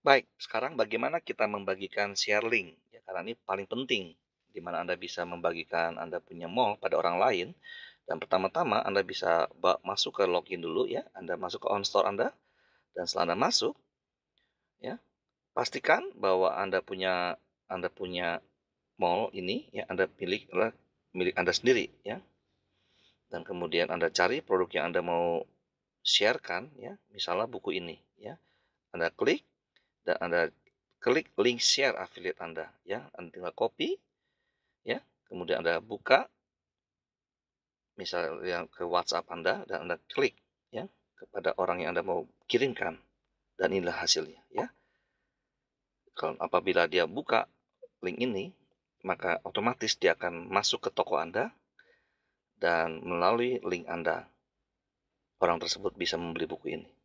Baik, sekarang bagaimana kita membagikan share link? Ya, karena ini paling penting, di mana Anda bisa membagikan Anda punya mall pada orang lain. Dan pertama-tama Anda bisa masuk ke login dulu ya, Anda masuk ke on-store Anda. Dan setelah Anda masuk, ya pastikan bahwa Anda punya Anda punya mall ini ya Anda milik eh, milik Anda sendiri ya. Dan kemudian Anda cari produk yang Anda mau sharekan ya, misalnya buku ini ya. Anda klik dan Anda klik link share affiliate Anda ya. Anda tinggal copy ya, kemudian Anda buka misalnya ke WhatsApp Anda dan Anda klik ya kepada orang yang Anda mau kirimkan dan inilah hasilnya ya. Kalau apabila dia buka link ini, maka otomatis dia akan masuk ke toko Anda dan melalui link Anda orang tersebut bisa membeli buku ini.